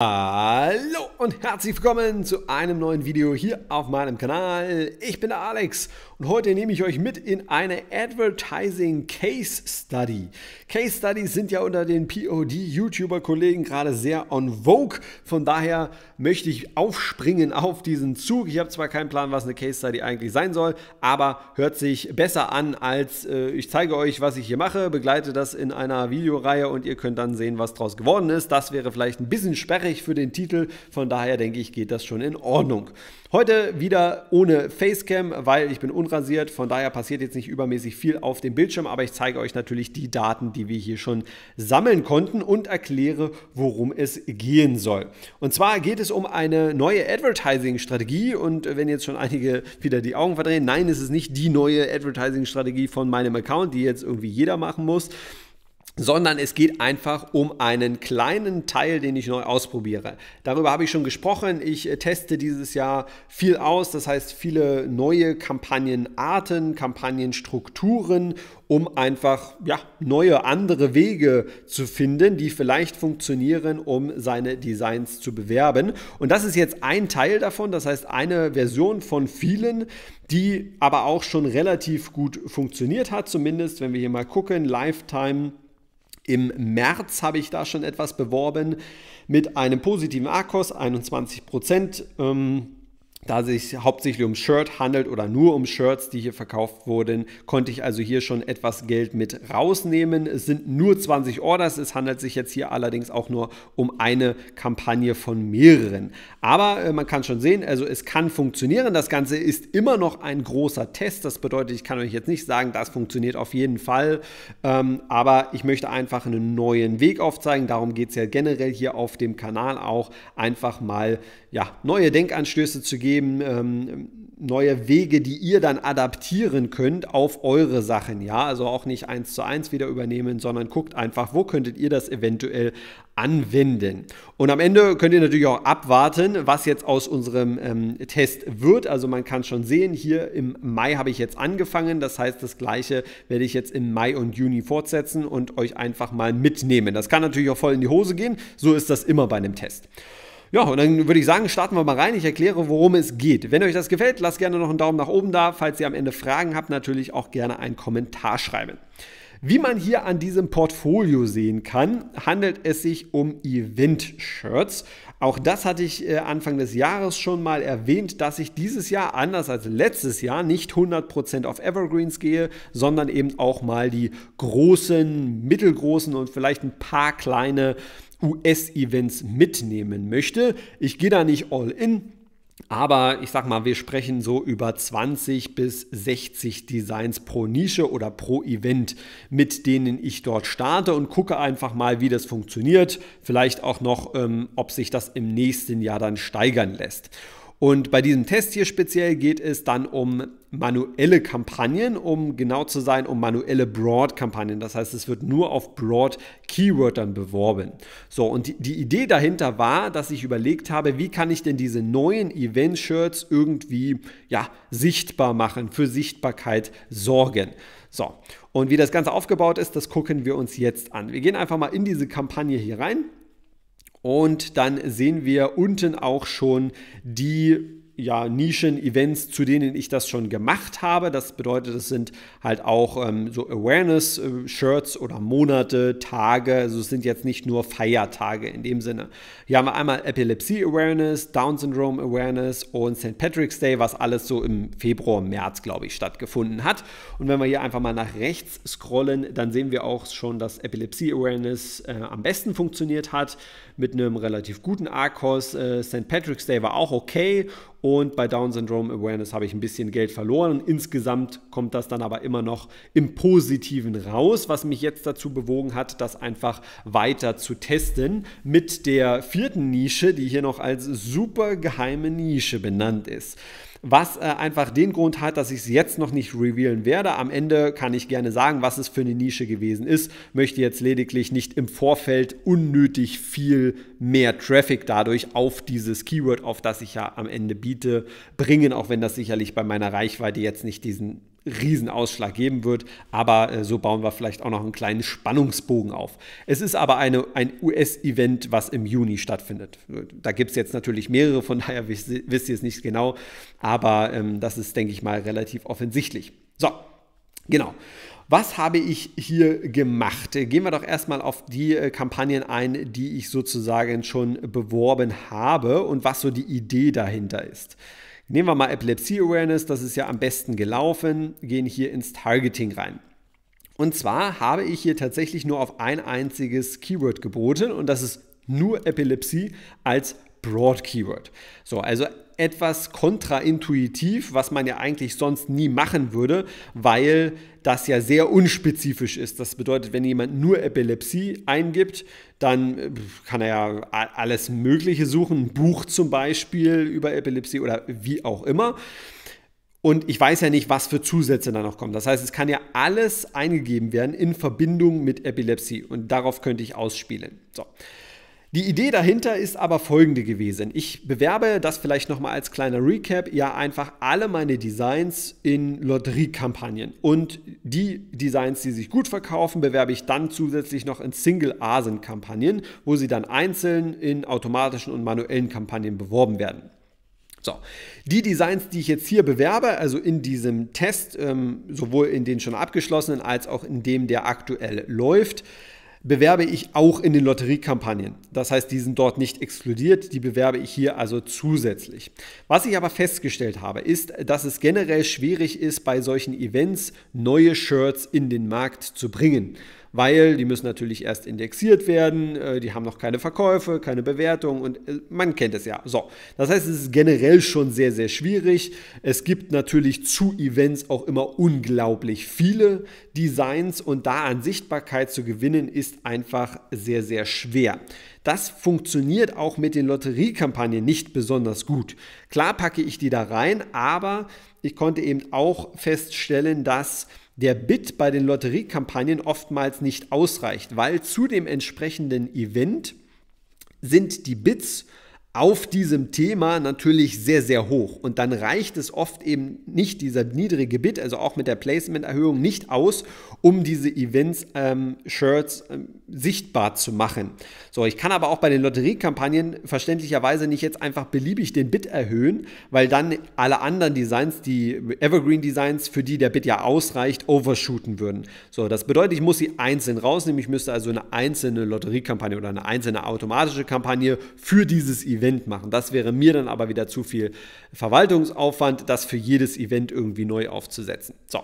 Hallo und herzlich willkommen zu einem neuen Video hier auf meinem Kanal. Ich bin der Alex und heute nehme ich euch mit in eine Advertising Case Study. Case Studies sind ja unter den POD-YouTuber-Kollegen gerade sehr on vogue. Von daher möchte ich aufspringen auf diesen Zug. Ich habe zwar keinen Plan, was eine Case Study eigentlich sein soll, aber hört sich besser an, als äh, ich zeige euch, was ich hier mache, begleite das in einer Videoreihe und ihr könnt dann sehen, was draus geworden ist. Das wäre vielleicht ein bisschen sperrig für den Titel. Von daher denke ich, geht das schon in Ordnung. Heute wieder ohne Facecam, weil ich bin un unrasiert, von daher passiert jetzt nicht übermäßig viel auf dem Bildschirm, aber ich zeige euch natürlich die Daten, die wir hier schon sammeln konnten und erkläre, worum es gehen soll. Und zwar geht es um eine neue Advertising-Strategie und wenn jetzt schon einige wieder die Augen verdrehen, nein, es ist nicht die neue Advertising-Strategie von meinem Account, die jetzt irgendwie jeder machen muss, sondern es geht einfach um einen kleinen Teil, den ich neu ausprobiere. Darüber habe ich schon gesprochen. Ich äh, teste dieses Jahr viel aus, das heißt viele neue Kampagnenarten, Kampagnenstrukturen, um einfach ja, neue, andere Wege zu finden, die vielleicht funktionieren, um seine Designs zu bewerben. Und das ist jetzt ein Teil davon, das heißt eine Version von vielen, die aber auch schon relativ gut funktioniert hat, zumindest wenn wir hier mal gucken, Lifetime. Im März habe ich da schon etwas beworben mit einem positiven Akkus, 21 Prozent. Ähm, da es sich hauptsächlich um Shirt handelt oder nur um Shirts, die hier verkauft wurden, konnte ich also hier schon etwas Geld mit rausnehmen. Es sind nur 20 Orders, es handelt sich jetzt hier allerdings auch nur um eine Kampagne von mehreren. Aber äh, man kann schon sehen, also es kann funktionieren. Das Ganze ist immer noch ein großer Test. Das bedeutet, ich kann euch jetzt nicht sagen, das funktioniert auf jeden Fall. Ähm, aber ich möchte einfach einen neuen Weg aufzeigen. Darum geht es ja generell hier auf dem Kanal auch einfach mal ja, neue Denkanstöße zu geben, ähm, neue Wege, die ihr dann adaptieren könnt auf eure Sachen. Ja, also auch nicht eins zu eins wieder übernehmen, sondern guckt einfach, wo könntet ihr das eventuell anwenden. Und am Ende könnt ihr natürlich auch abwarten, was jetzt aus unserem ähm, Test wird. Also man kann schon sehen, hier im Mai habe ich jetzt angefangen. Das heißt, das gleiche werde ich jetzt im Mai und Juni fortsetzen und euch einfach mal mitnehmen. Das kann natürlich auch voll in die Hose gehen. So ist das immer bei einem Test. Ja, und dann würde ich sagen, starten wir mal rein. Ich erkläre, worum es geht. Wenn euch das gefällt, lasst gerne noch einen Daumen nach oben da. Falls ihr am Ende Fragen habt, natürlich auch gerne einen Kommentar schreiben. Wie man hier an diesem Portfolio sehen kann, handelt es sich um Event-Shirts. Auch das hatte ich äh, Anfang des Jahres schon mal erwähnt, dass ich dieses Jahr anders als letztes Jahr nicht 100% auf Evergreens gehe, sondern eben auch mal die großen, mittelgroßen und vielleicht ein paar kleine äh, US-Events mitnehmen möchte. Ich gehe da nicht all in, aber ich sag mal, wir sprechen so über 20 bis 60 Designs pro Nische oder pro Event, mit denen ich dort starte und gucke einfach mal, wie das funktioniert. Vielleicht auch noch, ähm, ob sich das im nächsten Jahr dann steigern lässt. Und bei diesem Test hier speziell geht es dann um manuelle Kampagnen, um genau zu sein, um manuelle Broad-Kampagnen. Das heißt, es wird nur auf Broad-Keywörtern beworben. So, und die, die, Idee dahinter war, dass ich überlegt habe, wie kann ich denn diese neuen Event-Shirts irgendwie ja, sichtbar machen, für Sichtbarkeit sorgen. So, und wie das Ganze aufgebaut ist, das gucken wir uns jetzt an. Wir gehen einfach mal in diese Kampagne hier rein. Und dann sehen wir unten auch schon die ja, Nischen, Events, zu denen ich das schon gemacht habe. Das bedeutet, es sind halt auch ähm, so Awareness-Shirts äh, oder Monate, Tage. Also es sind jetzt nicht nur Feiertage in dem Sinne. Hier haben wir einmal Epilepsie Awareness, Down Syndrome Awareness und St. Patrick's Day, was alles so im Februar, März, glaube ich, stattgefunden hat. Und wenn wir hier einfach mal nach rechts scrollen, dann sehen wir auch schon, dass Epilepsie Awareness äh, am besten funktioniert hat mit einem relativ guten ARCOS. Äh, St. Patrick's Day war auch okay und bei Down Syndrome Awareness habe ich ein bisschen Geld verloren. Insgesamt kommt das dann aber immer noch im Positiven raus, was mich jetzt dazu bewogen hat, das einfach weiter zu testen mit der vierten Nische, die hier noch als super geheime Nische benannt ist was äh, einfach den Grund hat, dass ich es jetzt noch nicht revealen werde. Am Ende kann ich gerne sagen, was es für eine Nische gewesen ist, möchte jetzt lediglich nicht im Vorfeld unnötig viel mehr Traffic dadurch auf dieses Keyword, auf das ich ja am Ende biete, bringen, auch wenn das sicherlich bei meiner Reichweite jetzt nicht diesen Riesenausschlag geben wird, aber äh, so bauen wir vielleicht auch noch einen kleinen Spannungsbogen auf. Es ist aber eine, ein US-Event, was im Juni stattfindet. Da gibt es jetzt natürlich mehrere, von daher wisst, ihr es nicht genau, aber ähm, das ist, denke ich mal, relativ offensichtlich. So, genau. Was habe ich hier gemacht? Äh, gehen wir doch erstmal auf die äh, Kampagnen ein, die ich sozusagen schon beworben habe und was so die Idee dahinter ist. Nehmen wir mal Epilepsy Awareness, das ist ja am besten gelaufen, gehen hier ins Targeting rein. Und zwar habe ich hier tatsächlich nur auf ein einziges Keyword geboten und das ist nur Epilepsie als Broad Keyword. So, also etwas kontraintuitiv, was man ja eigentlich sonst nie machen würde, weil das ja sehr unspezifisch ist. Das bedeutet, wenn jemand nur Epilepsie eingibt, dann äh, kann er ja alles Mögliche suchen, ein Buch zum Beispiel über Epilepsie oder wie auch immer. Und ich weiß ja nicht, was für Zusätze da noch kommen. Das heißt, es kann ja alles eingegeben werden in Verbindung mit Epilepsie. Und darauf könnte ich ausspielen. So. Die Idee dahinter ist aber folgende gewesen. Ich bewerbe das vielleicht nochmal als kleiner Recap, ja einfach alle meine Designs in Lotteriekampagnen. Und die Designs, die sich gut verkaufen, bewerbe ich dann zusätzlich noch in Single-Asen-Kampagnen, wo sie dann einzeln in automatischen und manuellen Kampagnen beworben werden. So, die Designs, die ich jetzt hier bewerbe, also in diesem Test, ähm, sowohl in den schon abgeschlossenen als auch in dem, der aktuell läuft, bewerbe ich auch in den Lotteriekampagnen. Das heißt, die sind dort nicht exkludiert, die bewerbe ich hier also zusätzlich. Was ich aber festgestellt habe, ist, dass es generell schwierig ist, bei solchen Events neue Shirts in den Markt zu bringen weil die müssen natürlich erst indexiert werden, äh, die haben noch keine Verkäufe, keine Bewertung und äh, man kennt es ja. So, das heißt, es ist generell schon sehr, sehr schwierig. Es gibt natürlich zu Events auch immer unglaublich viele Designs und da an Sichtbarkeit zu gewinnen ist einfach sehr, sehr schwer. Das funktioniert auch mit den Lotteriekampagnen nicht besonders gut. Klar packe ich die da rein, aber ich konnte eben auch feststellen, dass der Bit bei den Lotteriekampagnen oftmals nicht ausreicht, weil zu dem entsprechenden Event sind die Bits auf diesem Thema natürlich sehr, sehr hoch. Und dann reicht es oft eben nicht, dieser niedrige Bit, also auch mit der Placement-Erhöhung, nicht aus, um diese Events-Shirts ähm, ähm, sichtbar zu machen. So, ich kann aber auch bei den Lotteriekampagnen verständlicherweise nicht jetzt einfach beliebig den Bit erhöhen, weil dann alle anderen Designs, die Evergreen-Designs, für die der Bit ja ausreicht, overshooten würden. So, das bedeutet, ich muss sie einzeln rausnehmen. Ich müsste also eine einzelne Lotteriekampagne oder eine einzelne automatische Kampagne für dieses Event Event machen. Das wäre mir dann aber wieder zu viel Verwaltungsaufwand, das für jedes Event irgendwie neu aufzusetzen. So.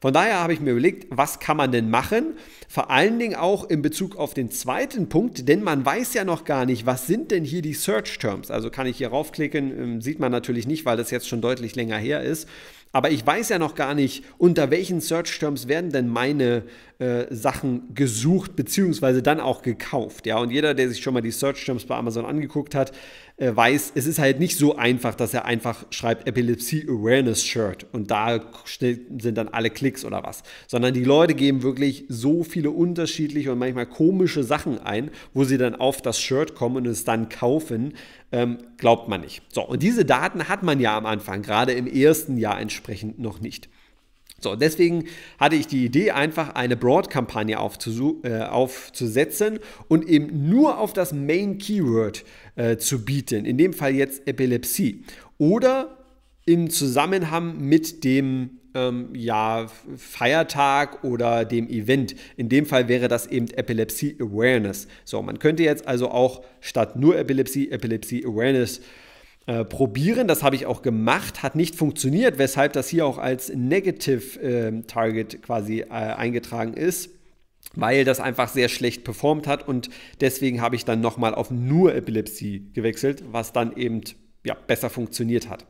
Von daher habe ich mir überlegt, was kann man denn machen? Vor allen Dingen auch in Bezug auf den zweiten Punkt, denn man weiß ja noch gar nicht, was sind denn hier die Search Terms? Also kann ich hier raufklicken, ähm, sieht man natürlich nicht, weil das jetzt schon deutlich länger her ist. Aber ich weiß ja noch gar nicht, unter welchen Search Terms werden denn meine äh, Sachen gesucht, beziehungsweise dann auch gekauft. Ja, und jeder, der sich schon mal die Search Terms bei Amazon angeguckt hat, äh, weiß, es ist halt nicht so einfach, dass er einfach schreibt Epilepsie Awareness Shirt und da sind dann alle Klicks oder was, sondern die Leute geben wirklich so viele unterschiedliche und manchmal komische Sachen ein, wo sie dann auf das Shirt kommen und es dann kaufen, ähm, glaubt man nicht. So, und diese Daten hat man ja am Anfang, gerade im ersten Jahr entsprechend noch nicht. So, deswegen hatte ich die Idee, einfach eine Broad-Kampagne äh, aufzusetzen und eben nur auf das Main-Keyword äh, zu bieten, in dem Fall jetzt Epilepsie. Oder im Zusammenhang mit dem ähm, ja, Feiertag oder dem Event. In dem Fall wäre das eben Epilepsie Awareness. So, man könnte jetzt also auch statt nur Epilepsie, Epilepsie Awareness äh, äh, probieren. Das habe ich auch gemacht, hat nicht funktioniert, weshalb das hier auch als Negative äh, Target quasi äh, eingetragen ist weil das einfach sehr schlecht performt hat und deswegen habe ich dann nochmal auf nur Epilepsie gewechselt, was dann eben ja, besser funktioniert hat.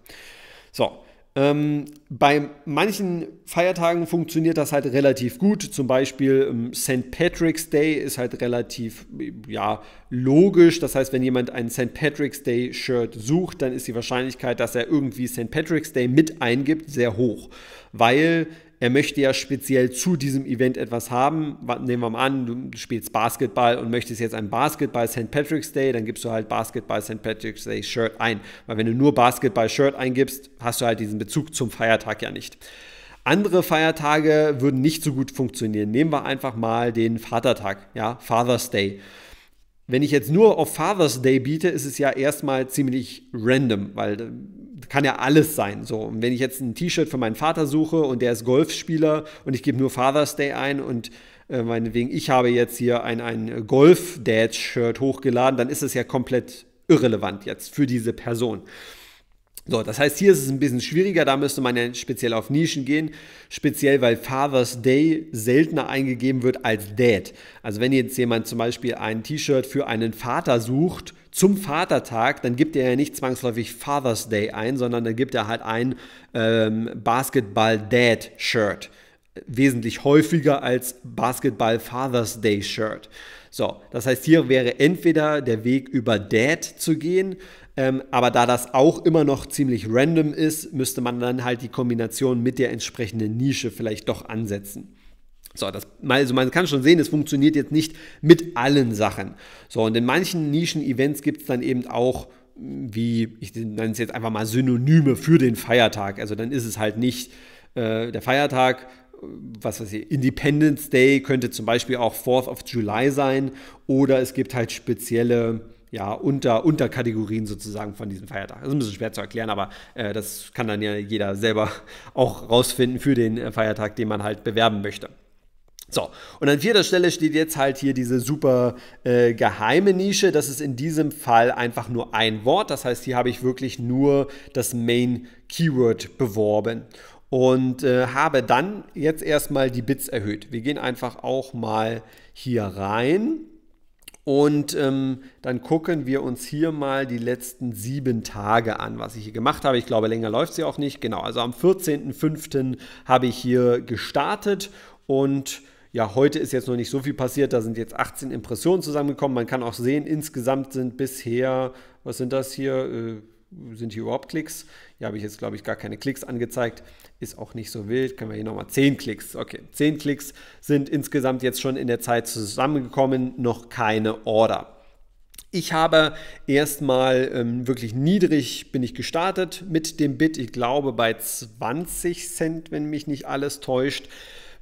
So, ähm, bei manchen Feiertagen funktioniert das halt relativ gut. Zum Beispiel ähm, St. Patrick's Day ist halt relativ ja, logisch. Das heißt, wenn jemand ein St. Patrick's Day Shirt sucht, dann ist die Wahrscheinlichkeit, dass er irgendwie St. Patrick's Day mit eingibt, sehr hoch. Weil er möchte ja speziell zu diesem Event etwas haben. Nehmen wir mal an, du spielst Basketball und möchtest jetzt ein Basketball St. Patrick's Day, dann gibst du halt Basketball St. Patrick's Day Shirt ein. Weil wenn du nur Basketball Shirt eingibst, hast du halt diesen Bezug zum Feiertag ja nicht. Andere Feiertage würden nicht so gut funktionieren. Nehmen wir einfach mal den Vatertag, ja, Father's Day. Wenn ich jetzt nur auf Father's Day biete, ist es ja erstmal ziemlich random, weil äh, kann ja alles sein. So, und wenn ich jetzt ein T-Shirt für meinen Vater suche und der ist Golfspieler und ich gebe nur Father's Day ein und äh, meinetwegen, ich habe jetzt hier ein, ein Golf-Dad-Shirt hochgeladen, dann ist es ja komplett irrelevant jetzt für diese Person. So, das heißt, hier ist es ein bisschen schwieriger, da müsste man ja speziell auf Nischen gehen, speziell weil Father's Day seltener eingegeben wird als Dad. Also wenn jetzt jemand zum Beispiel ein T-Shirt für einen Vater sucht, zum Vatertag, dann gibt er ja nicht zwangsläufig Father's Day ein, sondern dann gibt er halt ein ähm, Basketball-Dad-Shirt. Wesentlich häufiger als Basketball-Father's Day-Shirt. So, das heißt, hier wäre entweder der Weg über Dad zu gehen, ähm, aber da das auch immer noch ziemlich random ist, müsste man dann halt die Kombination mit der entsprechenden Nische vielleicht doch ansetzen. So, das, also man kann schon sehen, es funktioniert jetzt nicht mit allen Sachen. So, und in manchen Nischen-Events gibt es dann eben auch mm, wie, ich nenne es jetzt einfach mal Synonyme für den Feiertag. Also dann ist es halt nicht äh, der Feiertag, was weiß ich, Independence Day könnte zum Beispiel auch 4th of July sein oder es gibt halt spezielle ja, unter, Unterkategorien sozusagen von diesem Feiertag. Das ist ein bisschen schwer zu erklären, aber äh, das kann dann ja jeder selber auch rausfinden für den äh, Feiertag, den man halt bewerben möchte. So, und an vierter Stelle steht jetzt halt hier diese super äh, geheime Nische. Das ist in diesem Fall einfach nur ein Wort. Das heißt, hier habe ich wirklich nur das Main Keyword beworben und äh, habe dann jetzt erstmal die Bits erhöht. Wir gehen einfach auch mal hier rein und ähm, dann gucken wir uns hier mal die letzten sieben Tage an, was ich hier gemacht habe. Ich glaube, länger läuft sie auch nicht. Genau, also am 14.05. habe ich hier gestartet und ja, heute ist jetzt noch nicht so viel passiert. Da sind jetzt 18 Impressionen zusammengekommen. Man kann auch sehen, insgesamt sind bisher, was sind das hier? Äh, sind hier überhaupt Klicks? Hier habe ich jetzt, glaube ich, gar keine Klicks angezeigt. Ist auch nicht so wild. Können wir hier nochmal 10 Klicks. Okay, 10 Klicks sind insgesamt jetzt schon in der Zeit zusammengekommen. Noch keine Order. Ich habe erstmal ähm, wirklich niedrig bin ich gestartet mit dem Bit. Ich glaube bei 20 Cent, wenn mich nicht alles täuscht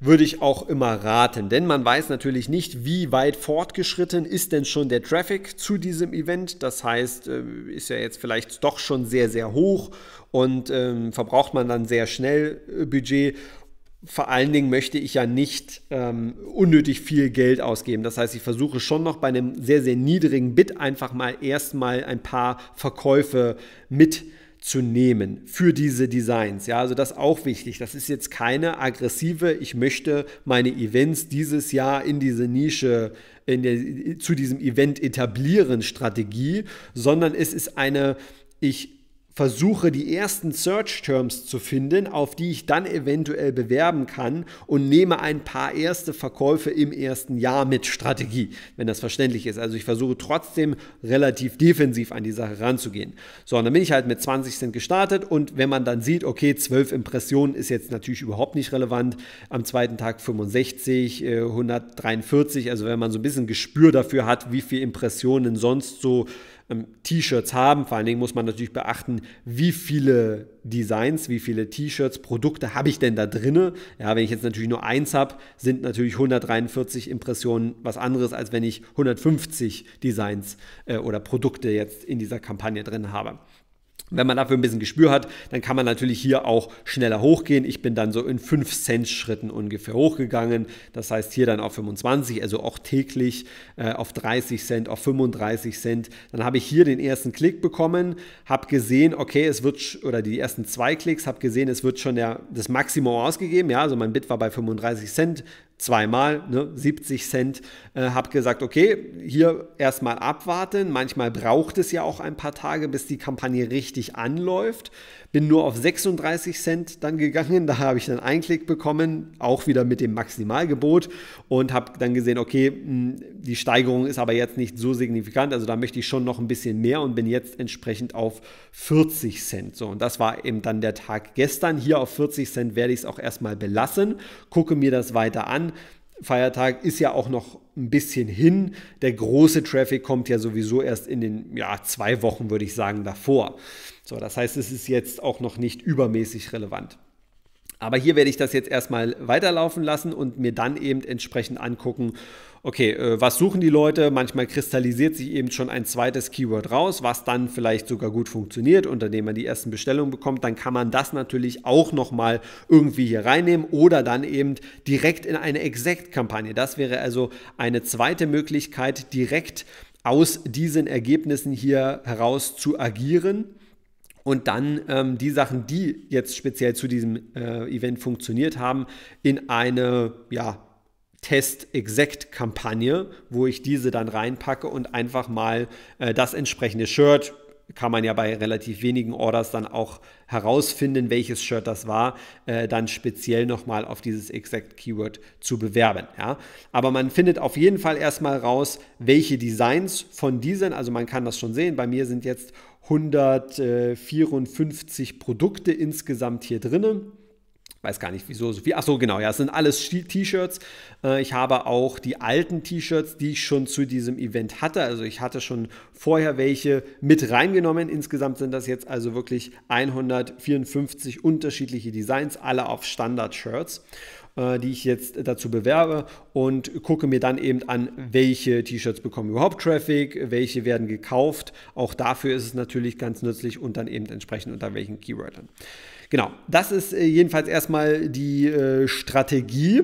würde ich auch immer raten, denn man weiß natürlich nicht, wie weit fortgeschritten ist denn schon der Traffic zu diesem Event. Das heißt, äh, ist ja jetzt vielleicht doch schon sehr, sehr hoch und ähm, verbraucht man dann sehr schnell äh, Budget vor allen Dingen möchte ich ja nicht ähm, unnötig viel Geld ausgeben. Das heißt, ich versuche schon noch bei einem sehr, sehr niedrigen Bit einfach mal erstmal ein paar Verkäufe mit zu nehmen für diese Designs. Ja, also das ist auch wichtig. Das ist jetzt keine aggressive, ich möchte meine Events dieses Jahr in diese Nische in der, zu diesem Event etablieren Strategie, sondern es ist eine, ich versuche die ersten Search-Terms zu finden, auf die ich dann eventuell bewerben kann und nehme ein paar erste Verkäufe im ersten Jahr mit Strategie, wenn das verständlich ist. Also ich versuche trotzdem relativ defensiv an die Sache ranzugehen. So, und dann bin ich halt mit 20 Cent gestartet und wenn man dann sieht, okay, 12 Impressionen ist jetzt natürlich überhaupt nicht relevant, am zweiten Tag 65, 143, äh, also wenn man so ein bisschen Gespür dafür hat, wie viele Impressionen sonst so ähm, T-Shirts haben. Vor allen Dingen muss man natürlich beachten, wie viele Designs, wie viele T-Shirts, Produkte habe ich denn da drin. Ja, wenn ich jetzt natürlich nur eins habe, sind natürlich 143 Impressionen was anderes, als wenn ich 150 Designs äh, oder Produkte jetzt in dieser Kampagne drin habe. Wenn man dafür ein bisschen Gespür hat, dann kann man natürlich hier auch schneller hochgehen. Ich bin dann so in 5 Cent Schritten ungefähr hochgegangen. Das heißt hier dann auf 25, also auch täglich äh, auf 30 Cent, auf 35 Cent. Dann habe ich hier den ersten Klick bekommen, habe gesehen, okay, es wird, oder die ersten zwei Klicks, habe gesehen, es wird schon der, das Maximum ausgegeben. Ja, also mein Bit war bei 35 Cent, zweimal, ne, 70 Cent, äh, habe gesagt, okay, hier erstmal abwarten. Manchmal braucht es ja auch ein paar Tage, bis die Kampagne richtig richtig anläuft. Bin nur auf 36 Cent dann gegangen, da habe ich dann einen Klick bekommen, auch wieder mit dem Maximalgebot und habe dann gesehen, okay, hm, die Steigerung ist aber jetzt nicht so signifikant, also da möchte ich schon noch ein bisschen mehr und bin jetzt entsprechend auf 40 Cent. So, und das war eben dann der Tag gestern. Hier auf 40 Cent werde ich es auch erstmal belassen, gucke mir das weiter an. Feiertag ist ja auch noch ein bisschen hin. Der große Traffic kommt ja sowieso erst in den ja, zwei Wochen, würde ich sagen, davor. So, das heißt, es ist jetzt auch noch nicht übermäßig relevant. Aber hier werde ich das jetzt erstmal weiterlaufen lassen und mir dann eben entsprechend angucken, okay, äh, was suchen die Leute? Manchmal kristallisiert sich eben schon ein zweites Keyword raus, was dann vielleicht sogar gut funktioniert, unter dem man die ersten Bestellungen bekommt. Dann kann man das natürlich auch nochmal irgendwie hier reinnehmen oder dann eben direkt in eine Exact-Kampagne. Das wäre also eine zweite Möglichkeit, direkt aus diesen Ergebnissen hier heraus zu agieren und dann ähm, die Sachen, die jetzt speziell zu diesem äh, Event funktioniert haben, in eine ja, test exact kampagne wo ich diese dann reinpacke und einfach mal äh, das entsprechende Shirt kann man ja bei relativ wenigen Orders dann auch herausfinden, welches Shirt das war, äh, dann speziell nochmal auf dieses Exact Keyword zu bewerben. Ja? Aber man findet auf jeden Fall erstmal raus, welche Designs von diesen, also man kann das schon sehen, bei mir sind jetzt 154 äh, Produkte insgesamt hier drinnen weiß gar nicht, wieso so viel. Achso, genau, ja, es sind alles T-Shirts. Äh, ich habe auch die alten T-Shirts, die ich schon zu diesem Event hatte. Also ich hatte schon vorher welche mit reingenommen. Insgesamt sind das jetzt also wirklich 154 unterschiedliche Designs, alle auf Standard-Shirts äh, die ich jetzt dazu bewerbe und gucke mir dann eben an, welche T-Shirts bekommen überhaupt Traffic, welche werden gekauft. Auch dafür ist es natürlich ganz nützlich und dann eben entsprechend unter welchen Keywordern. Genau, das ist äh, jedenfalls erstmal die äh, Strategie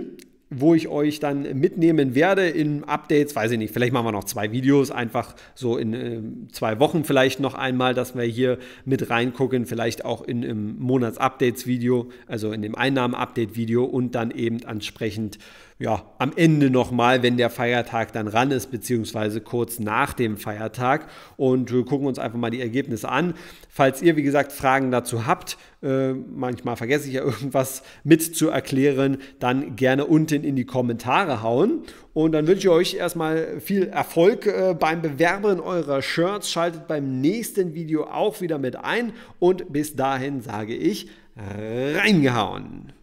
wo ich euch dann mitnehmen werde in Updates, weiß ich nicht, vielleicht machen wir noch zwei Videos, einfach so in äh, zwei Wochen vielleicht noch einmal, dass wir hier mit reingucken, vielleicht auch in im Monats-Updates-Video, also in dem Einnahmen-Update-Video und dann eben entsprechend ja, am Ende nochmal, wenn der Feiertag dann ran ist, beziehungsweise kurz nach dem Feiertag. Und wir gucken uns einfach mal die Ergebnisse an. Falls ihr, wie gesagt, Fragen dazu habt, äh, manchmal vergesse ich ja irgendwas mit zu erklären, dann gerne unten in die Kommentare hauen. Und dann wünsche ich euch erstmal viel Erfolg äh, beim Bewerben eurer Shirts. Schaltet beim nächsten Video auch wieder mit ein. Und bis dahin sage ich, reingehauen.